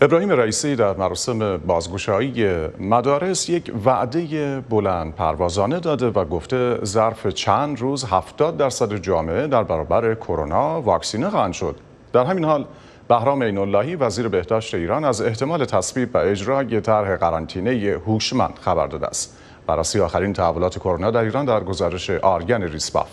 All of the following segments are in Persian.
ابراهیم رئیسی در مراسم بازگشایی مدارس یک وعده بلند پروازانه داده و گفته ظرف چند روز 70 درصد جامعه در برابر کرونا واکسینه خواهند شد. در همین حال بهرام اللهی وزیر بهداشت ایران از احتمال تصویب و اجرای طرح قرنطینه هوشمند خبر داده است. بررسی آخرین تحولات کرونا در ایران در گزارش آرگن ریسباف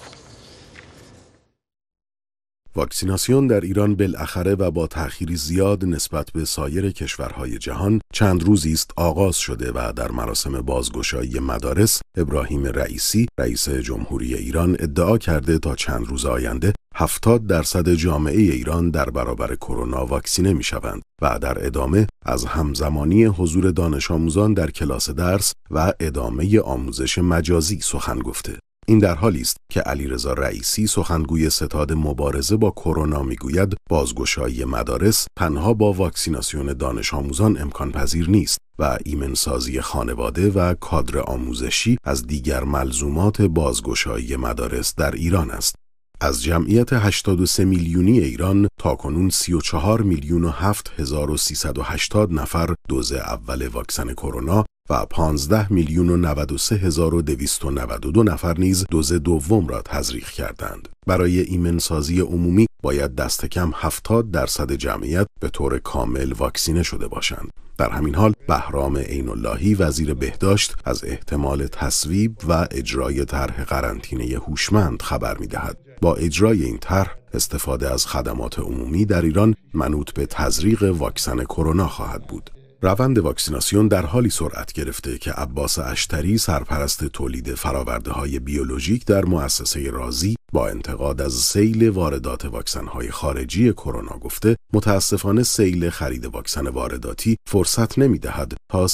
واکسیناسیون در ایران بالاخره و با تأخیری زیاد نسبت به سایر کشورهای جهان چند روزی است آغاز شده و در مراسم بازگشایی مدارس ابراهیم رئیسی رئیس جمهوری ایران ادعا کرده تا چند روز آینده 70 درصد جامعه ایران در برابر کرونا واکسینه می شوند و در ادامه از همزمانی حضور دانش آموزان در کلاس درس و ادامه آموزش مجازی سخن گفته. این در حالی است که علیرضا رئیسی سخنگوی ستاد مبارزه با کرونا میگوید بازگشایی مدارس تنها با واکسیناسیون دانش آموزان امکان پذیر نیست و ایمنسازی خانواده و کادر آموزشی از دیگر ملزومات بازگشایی مدارس در ایران است. از جمعیت 83 میلیونی ایران تا کنون 34 میلیون و 7380 نفر دوز اول واکسن کرونا و 15 میلیون و 93 هزار و 292 نفر نیز دوز دوم را تزریق کردند. برای ایمنسازی عمومی باید دست کم 70 درصد جمعیت به طور کامل واکسینه شده باشند. در همین حال بهرام عین اللهی وزیر بهداشت از احتمال تصویب و اجرای طرح قرنطینه هوشمند خبر میدهد. با اجرای این طرح استفاده از خدمات عمومی در ایران منوط به تزریق واکسن کرونا خواهد بود. روند واکسیناسیون در حالی سرعت گرفته که عباس اشتری سرپرست تولید فراورده های بیولوژیک در مؤسسه رازی با انتقاد از سیل واردات واکسن های خارجی کرونا گفته متاسفانه سیل خرید واکسن وارداتی فرصت نمی دهد تا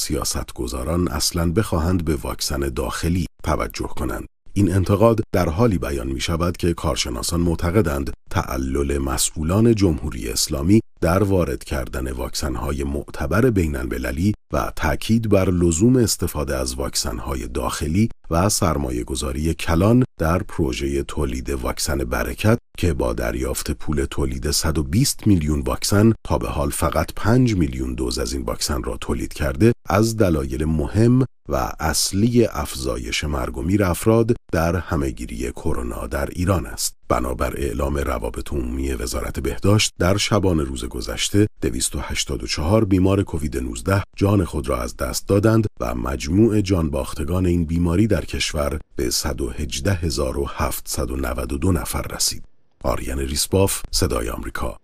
گذاران اصلا بخواهند به واکسن داخلی توجه کنند. این انتقاد در حالی بیان می شود که کارشناسان معتقدند تعلل مسئولان جمهوری اسلامی در وارد کردن واکسن‌های معتبر بین‌المللی و تاکید بر لزوم استفاده از واکسن‌های داخلی و سرمایه‌گذاری کلان در پروژه تولید واکسن برکت که با دریافت پول تولید 120 میلیون واکسن تا به حال فقط 5 میلیون دوز از این واکسن را تولید کرده از دلایل مهم و اصلی افزایش مرگ و میر افراد در همهگیری کرونا در ایران است بنابر اعلام روابط عمومی وزارت بهداشت در شبان روز گذشته 284 بیمار کووید 19 جان خود را از دست دادند و مجموع جان باختگان این بیماری در کشور به 118792 نفر رسید آریان ریسباف صدای آمریکا